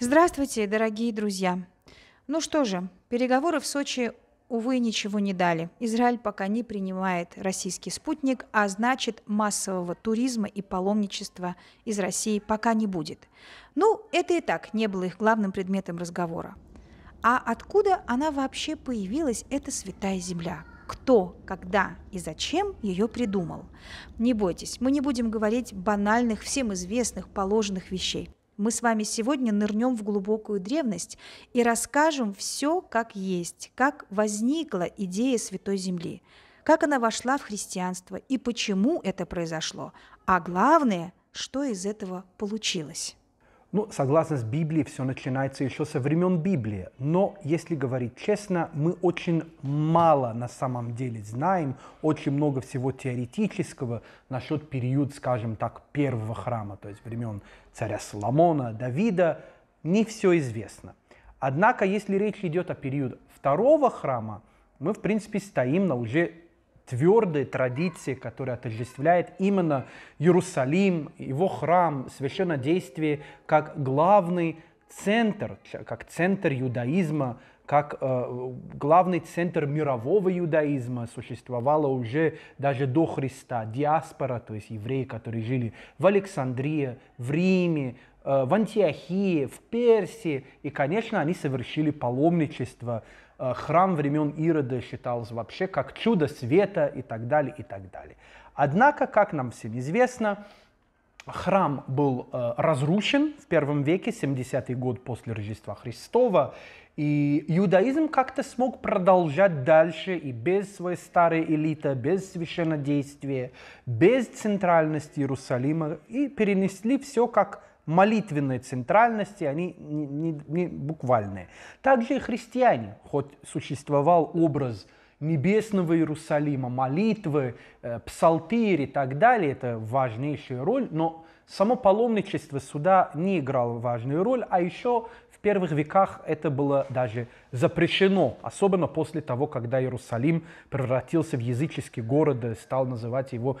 Здравствуйте, дорогие друзья. Ну что же, переговоры в Сочи, увы, ничего не дали. Израиль пока не принимает российский спутник, а значит массового туризма и паломничества из России пока не будет. Ну, это и так не было их главным предметом разговора. А откуда она вообще появилась, эта святая земля? кто, когда и зачем ее придумал. Не бойтесь, мы не будем говорить банальных, всем известных, положенных вещей мы с вами сегодня нырнем в глубокую древность и расскажем все, как есть, как возникла идея Святой Земли, как она вошла в христианство и почему это произошло, а главное, что из этого получилось. Ну, согласно с Библией, все начинается еще со времен Библии. Но, если говорить честно, мы очень мало на самом деле знаем, очень много всего теоретического насчет период, скажем так, первого храма, то есть времен царя Соломона, Давида, не все известно. Однако, если речь идет о период второго храма, мы, в принципе, стоим на уже твердой традиции, которая отождествляет именно Иерусалим, его храм, священное действие как главный центр, как центр иудаизма, как э, главный центр мирового иудаизма существовала уже даже до Христа. Диаспора, то есть евреи, которые жили в Александрии, в Риме, э, в Антиохии, в Персии. И, конечно, они совершили паломничество Э, храм времен Ирода считался вообще как чудо света и так далее, и так далее. Однако, как нам всем известно, храм был э, разрушен в первом веке, 70-й год после Рождества Христова, и иудаизм как-то смог продолжать дальше и без своей старой элиты, без священнодействия, без центральности Иерусалима, и перенесли все как молитвенной центральности, они не, не, не буквальные. Также и христиане, хоть существовал образ небесного Иерусалима, молитвы, э, псалтирь и так далее, это важнейшая роль, но само паломничество сюда не играло важную роль, а еще в первых веках это было даже запрещено, особенно после того, когда Иерусалим превратился в языческий город и э, стал называть его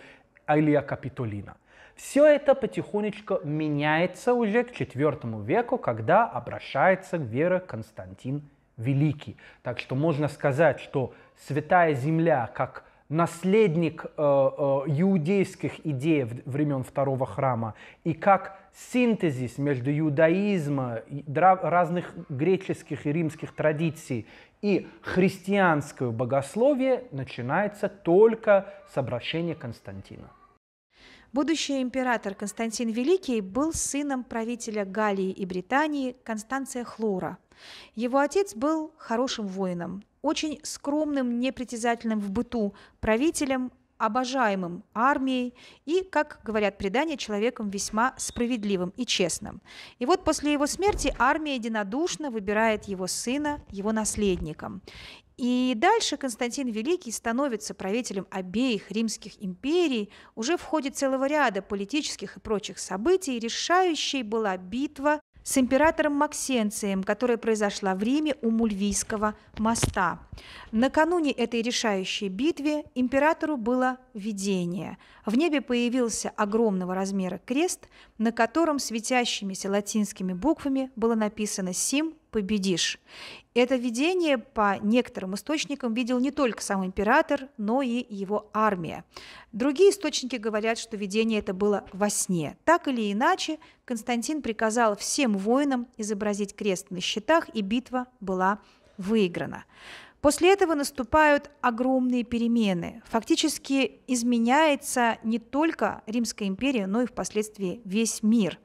Алия Капитолина. Все это потихонечку меняется уже к IV веку, когда обращается к вере Константин Великий. Так что можно сказать, что Святая Земля как наследник э, э, иудейских идей времен Второго храма и как синтезис между иудаизмом, разных греческих и римских традиций и христианское богословие начинается только с обращения Константина. Будущий император Константин Великий был сыном правителя Галлии и Британии Констанция Хлора. Его отец был хорошим воином, очень скромным, непритязательным в быту правителем, обожаемым армией и, как говорят предания, человеком весьма справедливым и честным. И вот после его смерти армия единодушно выбирает его сына его наследником. И дальше Константин Великий становится правителем обеих римских империй уже в ходе целого ряда политических и прочих событий. Решающей была битва с императором Максенцием, которая произошла в Риме у Мульвийского моста. Накануне этой решающей битве императору было видение. В небе появился огромного размера крест, на котором светящимися латинскими буквами было написано «Сим победишь. Это видение, по некоторым источникам, видел не только сам император, но и его армия. Другие источники говорят, что видение это было во сне. Так или иначе, Константин приказал всем воинам изобразить крест на щитах, и битва была выиграна. После этого наступают огромные перемены. Фактически изменяется не только Римская империя, но и впоследствии весь мир.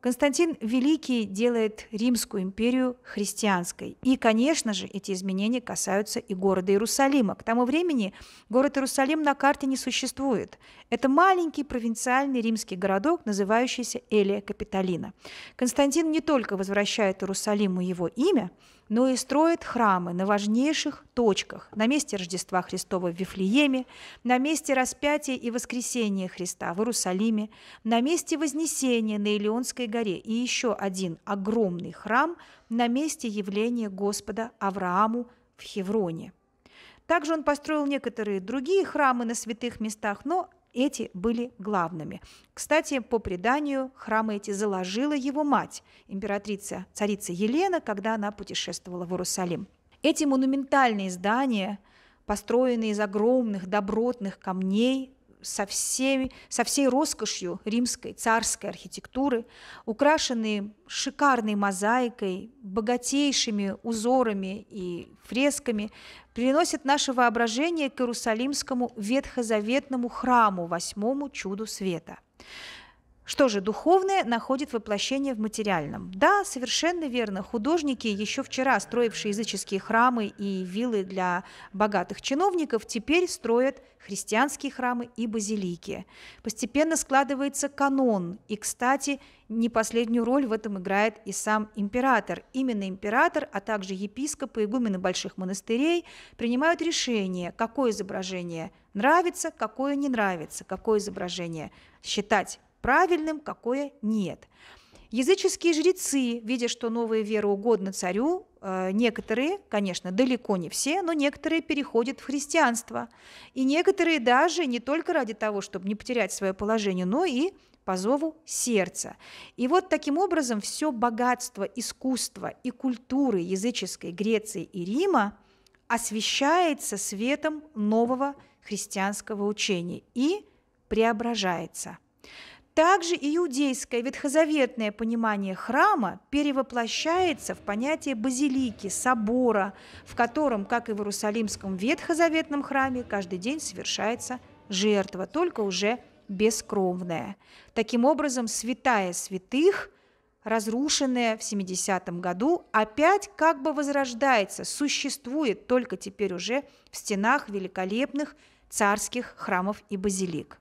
Константин Великий делает Римскую империю христианской. И, конечно же, эти изменения касаются и города Иерусалима. К тому времени город Иерусалим на карте не существует. Это маленький провинциальный римский городок, называющийся Элия Капитолина. Константин не только возвращает Иерусалиму его имя, но и строит храмы на важнейших точках, на месте Рождества Христова в Вифлееме, на месте распятия и воскресения Христа в Иерусалиме, на месте Вознесения на Илионской горе и еще один огромный храм на месте явления Господа Аврааму в Хевроне. Также он построил некоторые другие храмы на святых местах, но эти были главными. Кстати, по преданию, храмы эти заложила его мать, императрица, царица Елена, когда она путешествовала в Иерусалим. Эти монументальные здания, построенные из огромных добротных камней, со, всеми, со всей роскошью римской царской архитектуры, украшенные шикарной мозаикой, богатейшими узорами и фресками, переносит наше воображение к Иерусалимскому ветхозаветному храму, восьмому чуду света. Что же, духовное находит воплощение в материальном. Да, совершенно верно, художники, еще вчера строившие языческие храмы и виллы для богатых чиновников, теперь строят христианские храмы и базилики. Постепенно складывается канон, и, кстати, не последнюю роль в этом играет и сам император. Именно император, а также епископы и игумены больших монастырей принимают решение, какое изображение нравится, какое не нравится, какое изображение считать правильным, какое нет. Языческие жрецы, видя, что новая вера угодна царю, э, некоторые, конечно, далеко не все, но некоторые переходят в христианство. И некоторые даже не только ради того, чтобы не потерять свое положение, но и по зову сердца. И вот таким образом все богатство искусства и культуры языческой Греции и Рима освещается светом нового христианского учения и преображается. Также иудейское ветхозаветное понимание храма перевоплощается в понятие базилики, собора, в котором, как и в Иерусалимском ветхозаветном храме, каждый день совершается жертва, только уже бескровная. Таким образом, святая святых, разрушенная в 70-м году, опять как бы возрождается, существует только теперь уже в стенах великолепных царских храмов и базилик.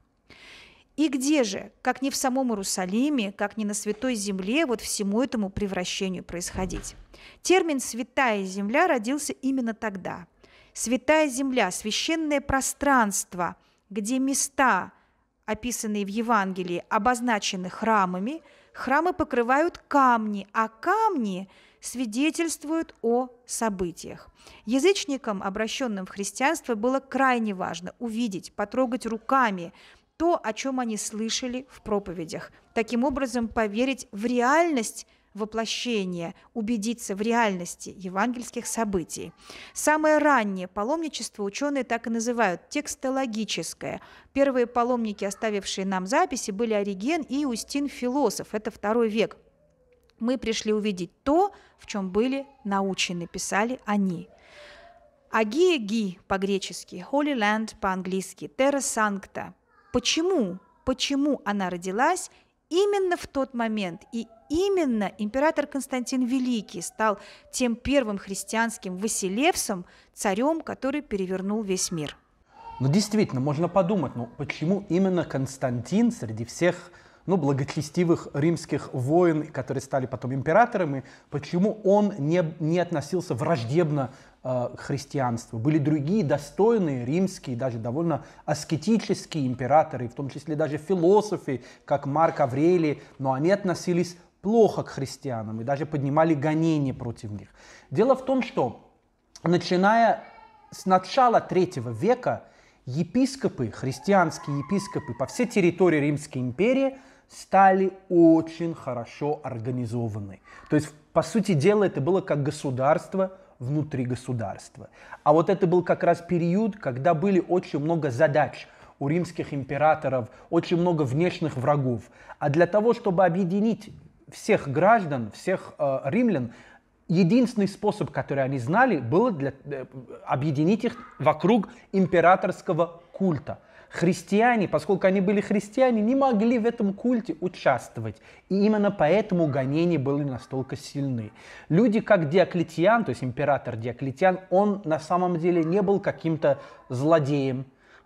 И где же, как не в самом Иерусалиме, как не на Святой Земле, вот всему этому превращению происходить? Термин «святая земля» родился именно тогда. Святая земля – священное пространство, где места, описанные в Евангелии, обозначены храмами, храмы покрывают камни, а камни свидетельствуют о событиях. Язычникам, обращенным в христианство, было крайне важно увидеть, потрогать руками – то, о чем они слышали в проповедях. Таким образом, поверить в реальность воплощения, убедиться в реальности евангельских событий. Самое раннее паломничество ученые так и называют – текстологическое. Первые паломники, оставившие нам записи, были Ориген и Устин Философ, это второй век. Мы пришли увидеть то, в чем были научены, писали они. Агия Ги по-гречески, Holy Land по-английски, Terra Sancta почему, почему она родилась именно в тот момент и именно император Константин Великий стал тем первым христианским Василевсом, царем, который перевернул весь мир. Ну, действительно, можно подумать, ну, почему именно Константин среди всех ну, благочестивых римских воин, которые стали потом императорами, почему он не, не относился враждебно Э, христианства. Были другие достойные римские, даже довольно аскетические императоры, в том числе даже философы, как Марк Аврелий, но они относились плохо к христианам и даже поднимали гонения против них. Дело в том, что начиная с начала третьего века епископы, христианские епископы по всей территории Римской империи стали очень хорошо организованы. То есть, по сути дела, это было как государство – внутри государства. А вот это был как раз период, когда были очень много задач у римских императоров, очень много внешних врагов. А для того, чтобы объединить всех граждан, всех э, римлян, единственный способ, который они знали, было для, э, объединить их вокруг императорского культа – христиане, поскольку они были христиане, не могли в этом культе участвовать. И именно поэтому гонения были настолько сильны. Люди, как Диоклетиан, то есть император Диоклетиан, он на самом деле не был каким-то злодеем,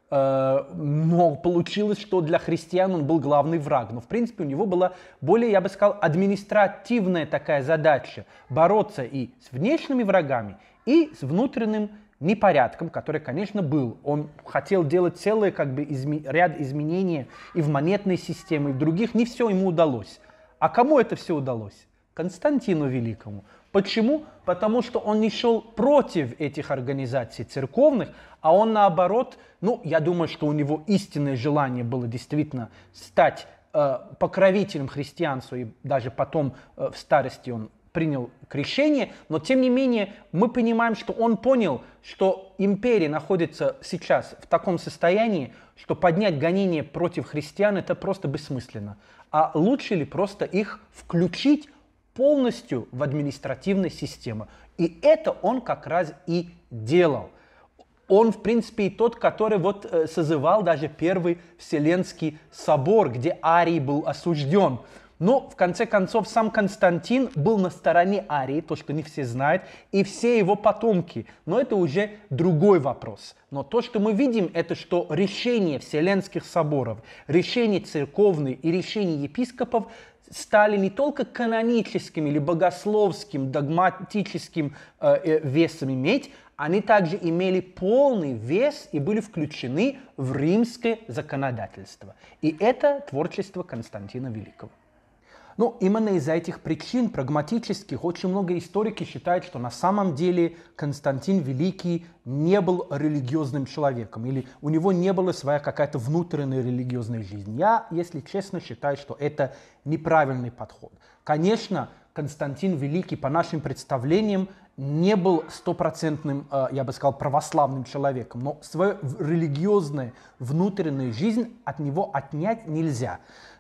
э, но получилось, что для христиан он был главный враг. Но, в принципе, у него была более, я бы сказал, административная такая задача – бороться и с внешними врагами, и с внутренним непорядком, который, конечно, был. Он хотел делать целый как бы изме- ряд изменений и в монетной системе, и в других. Не все ему удалось. А кому это все удалось? Константину Великому. Почему? Потому что он не шел против этих организаций церковных, а он наоборот, ну, я думаю, что у него истинное желание было действительно стать э, покровителем христианства, и даже потом э, в старости он принял крещение, но тем не менее мы понимаем, что он понял, что империя находится сейчас в таком состоянии, что поднять гонение против христиан это просто бессмысленно. А лучше ли просто их включить полностью в административную систему? И это он как раз и делал. Он, в принципе, и тот, который вот э, созывал даже первый Вселенский собор, где Арий был осужден. Но, в конце концов, сам Константин был на стороне Арии, то, что не все знают, и все его потомки. Но это уже другой вопрос. Но то, что мы видим, это что решение Вселенских соборов, решение церковные и решение епископов стали не только каноническим или богословским, догматическим э, э, весом иметь, они также имели полный вес и были включены в римское законодательство. И это творчество Константина Великого. Ну, именно из-за этих причин прагматических очень много историки считают, что на самом деле Константин Великий не был религиозным человеком, или у него не была своя какая-то внутренняя религиозная жизнь. Я, если честно, считаю, что это неправильный подход. Конечно, Константин Великий, по нашим представлениям, не был стопроцентным, э, я бы сказал, православным человеком, но свою религиозную внутреннюю жизнь от него отнять нельзя.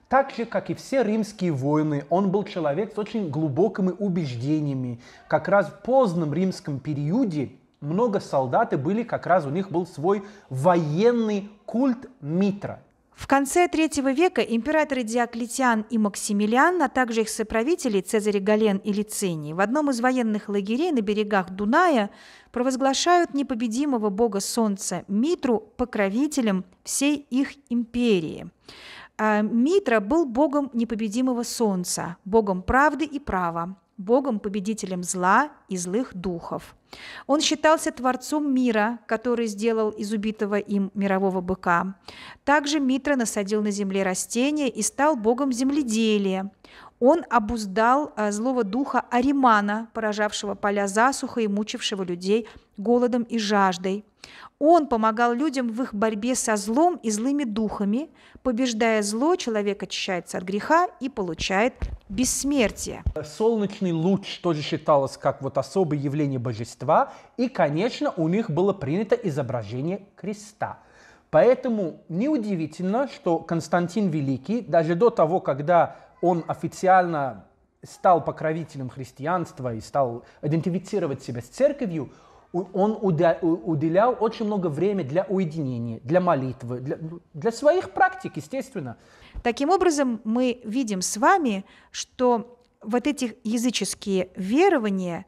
Так же, как и все римские воины, он был человек с очень глубокими убеждениями. Как раз в позднем римском периоде много солдаты были, как раз у них был свой военный культ Митра. В конце III века императоры Диоклетиан и Максимилиан, а также их соправители Цезарь Гален и Лициний в одном из военных лагерей на берегах Дуная провозглашают непобедимого бога солнца Митру покровителем всей их империи. А, Митра был богом непобедимого солнца, богом правды и права, богом-победителем зла и злых духов – он считался творцом мира, который сделал из убитого им мирового быка. Также Митра насадил на земле растения и стал богом земледелия. Он обуздал э, злого духа Аримана, поражавшего поля засухой и мучившего людей голодом и жаждой. Он помогал людям в их борьбе со злом и злыми духами. Побеждая зло, человек очищается от греха и получает бессмертие. Солнечный луч тоже считалось как вот особое явление божества Рождества, и, конечно, у них было принято изображение креста. Поэтому неудивительно, что Константин Великий, даже до того, когда он официально стал покровителем христианства и стал идентифицировать себя с церковью, он уделял очень много времени для уединения, для молитвы, для, для своих практик, естественно. Таким образом, мы видим с вами, что вот эти языческие верования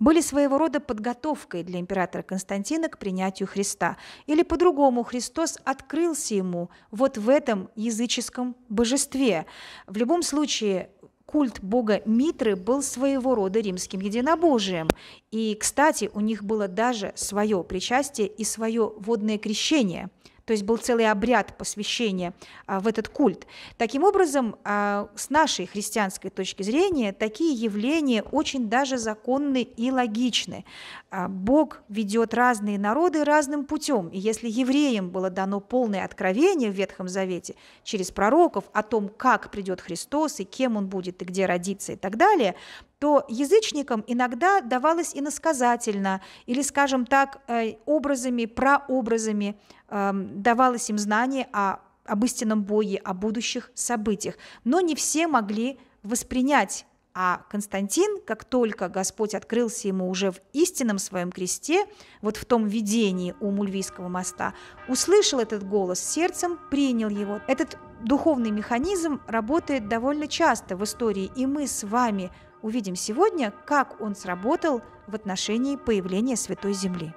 были своего рода подготовкой для императора Константина к принятию Христа. Или по-другому, Христос открылся ему вот в этом языческом божестве. В любом случае, культ бога Митры был своего рода римским единобожием. И, кстати, у них было даже свое причастие и свое водное крещение – то есть был целый обряд посвящения а, в этот культ. Таким образом, а, с нашей христианской точки зрения, такие явления очень даже законны и логичны. А, Бог ведет разные народы разным путем, и если евреям было дано полное откровение в Ветхом Завете через пророков о том, как придет Христос и кем он будет и где родится и так далее, то язычникам иногда давалось иносказательно или, скажем так, э, образами, прообразами эм, давалось им знание о, об истинном Боге, о будущих событиях. Но не все могли воспринять а Константин, как только Господь открылся ему уже в истинном своем кресте, вот в том видении у Мульвийского моста, услышал этот голос сердцем, принял его. Этот духовный механизм работает довольно часто в истории, и мы с вами – увидим сегодня, как он сработал в отношении появления Святой Земли.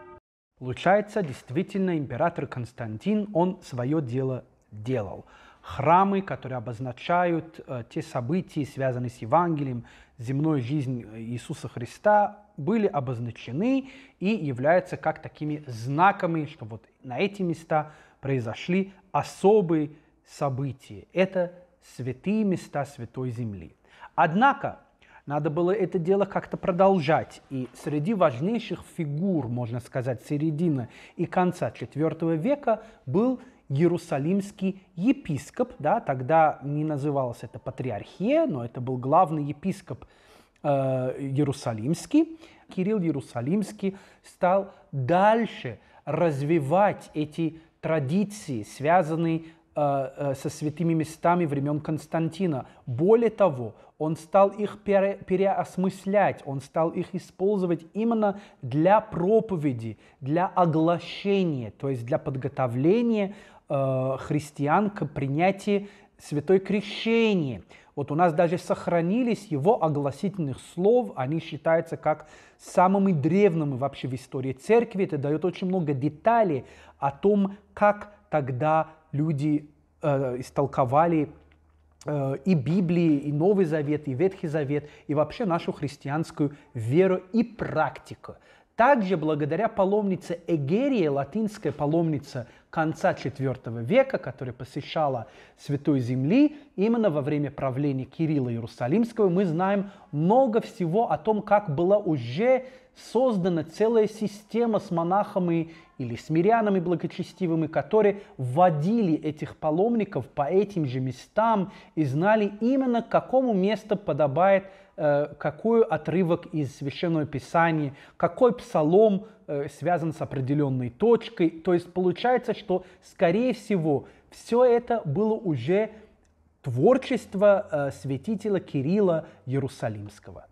Получается, действительно, император Константин, он свое дело делал. Храмы, которые обозначают э, те события, связанные с Евангелием, земной жизнью э, Иисуса Христа, были обозначены и являются как такими знаками, что вот на эти места произошли особые события. Это святые места Святой Земли. Однако надо было это дело как-то продолжать. И среди важнейших фигур, можно сказать, середины и конца IV века был иерусалимский епископ, да, тогда не называлось это патриархия, но это был главный епископ э, Иерусалимский. Кирилл Иерусалимский стал дальше развивать эти традиции, связанные э, э со святыми местами времен Константина. Более того, он стал их пере, переосмыслять, он стал их использовать именно для проповеди, для оглашения, то есть для подготовления э, христиан к принятию святой крещения. Вот у нас даже сохранились его огласительных слов, они считаются как самыми древними вообще в истории церкви. Это дает очень много деталей о том, как тогда люди э, истолковали Э, и Библии, и Новый Завет, и Ветхий Завет, и вообще нашу христианскую веру и практику. Также благодаря паломнице Эгерии, латинская паломница конца IV века, которая посещала Святой Земли, именно во время правления Кирилла Иерусалимского, мы знаем много всего о том, как была уже создана целая система с монахами или с мирянами благочестивыми, которые водили этих паломников по этим же местам и знали именно, какому месту подобает э, какой отрывок из Священного Писания, какой псалом э, связан с определенной точкой. То есть получается, что, скорее всего, все это было уже творчество э, святителя Кирилла Иерусалимского.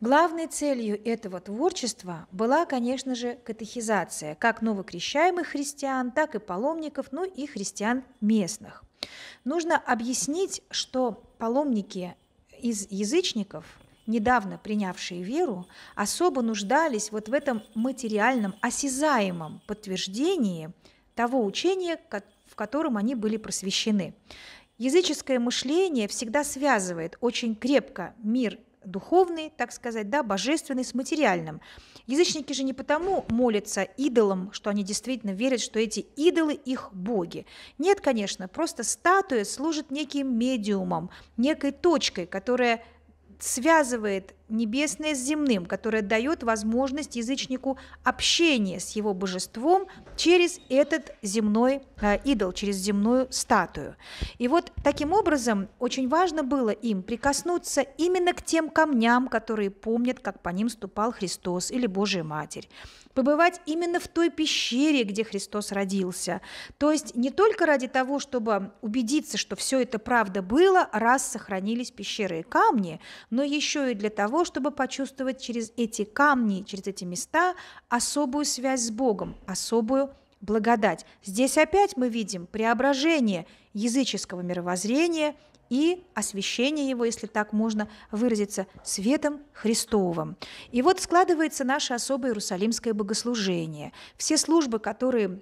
Главной целью этого творчества была, конечно же, катехизация как новокрещаемых христиан, так и паломников, ну и христиан местных. Нужно объяснить, что паломники из язычников, недавно принявшие веру, особо нуждались вот в этом материальном, осязаемом подтверждении того учения, в котором они были просвещены. Языческое мышление всегда связывает очень крепко мир духовный, так сказать, да, божественный с материальным. Язычники же не потому молятся идолам, что они действительно верят, что эти идолы их боги. Нет, конечно, просто статуя служит неким медиумом, некой точкой, которая связывает небесное с земным, которое дает возможность язычнику общения с его божеством через этот земной э, идол, через земную статую. И вот таким образом очень важно было им прикоснуться именно к тем камням, которые помнят, как по ним ступал Христос или Божья Матерь, побывать именно в той пещере, где Христос родился. То есть не только ради того, чтобы убедиться, что все это правда было, раз сохранились пещеры и камни, но еще и для того, того, чтобы почувствовать через эти камни, через эти места особую связь с Богом, особую благодать. Здесь опять мы видим преображение языческого мировоззрения и освящение его, если так можно выразиться, светом Христовым. И вот складывается наше особое иерусалимское богослужение. Все службы, которые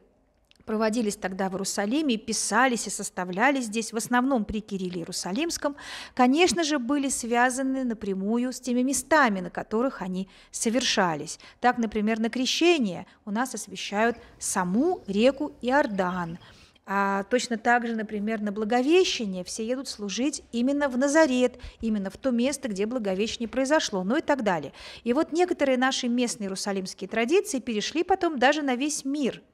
проводились тогда в Иерусалиме писались и составлялись здесь, в основном при Кирилле Иерусалимском, конечно же, были связаны напрямую с теми местами, на которых они совершались. Так, например, на крещение у нас освещают саму реку Иордан. А точно так же, например, на Благовещение все едут служить именно в Назарет, именно в то место, где Благовещение произошло, ну и так далее. И вот некоторые наши местные иерусалимские традиции перешли потом даже на весь мир –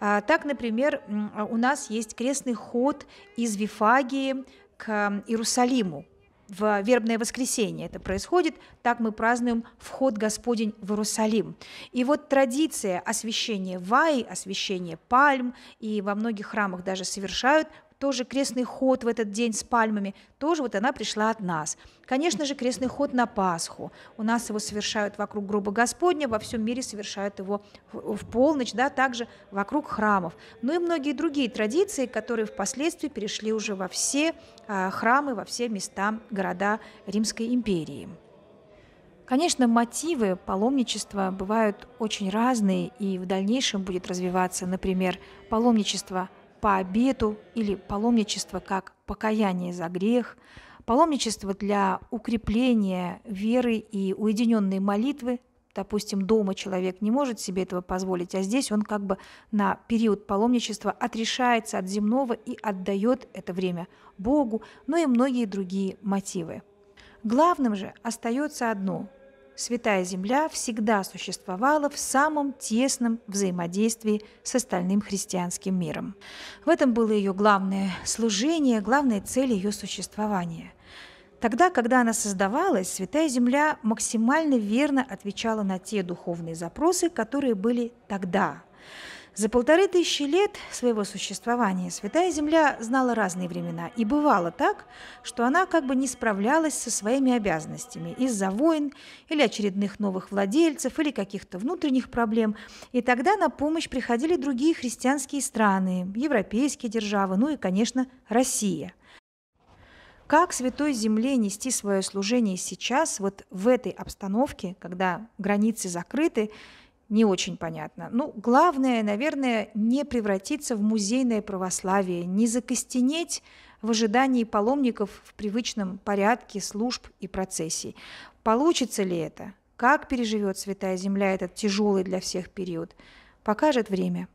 а, так, например, а, у нас есть крестный ход из Вифагии к Иерусалиму в вербное воскресенье это происходит, так мы празднуем вход Господень в Иерусалим. И вот традиция освящения вай, освящения пальм, и во многих храмах даже совершают тоже крестный ход в этот день с пальмами, тоже вот она пришла от нас. Конечно же, крестный ход на Пасху. У нас его совершают вокруг гроба Господня, во всем мире совершают его в, полночь, да, также вокруг храмов. Ну и многие другие традиции, которые впоследствии перешли уже во все а, храмы, во все места, города Римской империи. Конечно, мотивы паломничества бывают очень разные, и в дальнейшем будет развиваться, например, паломничество по обету или паломничество как покаяние за грех, паломничество для укрепления веры и уединенной молитвы, допустим, дома человек не может себе этого позволить, а здесь он как бы на период паломничества отрешается от земного и отдает это время Богу, но ну и многие другие мотивы. Главным же остается одно Святая Земля всегда существовала в самом тесном взаимодействии с остальным христианским миром. В этом было ее главное служение, главная цель ее существования. Тогда, когда она создавалась, Святая Земля максимально верно отвечала на те духовные запросы, которые были тогда, за полторы тысячи лет своего существования Святая Земля знала разные времена, и бывало так, что она как бы не справлялась со своими обязанностями из-за войн или очередных новых владельцев или каких-то внутренних проблем, и тогда на помощь приходили другие христианские страны, европейские державы, ну и, конечно, Россия. Как Святой Земле нести свое служение сейчас, вот в этой обстановке, когда границы закрыты, не очень понятно. Ну, главное, наверное, не превратиться в музейное православие, не закостенеть в ожидании паломников в привычном порядке служб и процессий. Получится ли это? Как переживет Святая Земля этот тяжелый для всех период? Покажет время.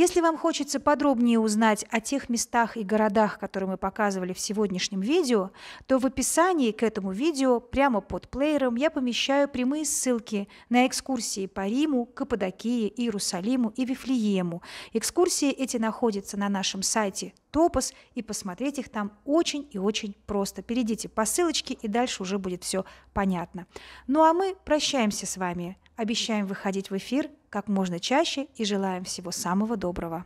Если вам хочется подробнее узнать о тех местах и городах, которые мы показывали в сегодняшнем видео, то в описании к этому видео прямо под плеером я помещаю прямые ссылки на экскурсии по Риму, Каппадокии, Иерусалиму и Вифлеему. Экскурсии эти находятся на нашем сайте Топос, и посмотреть их там очень и очень просто. Перейдите по ссылочке, и дальше уже будет все понятно. Ну а мы прощаемся с вами. Обещаем выходить в эфир как можно чаще и желаем всего самого доброго.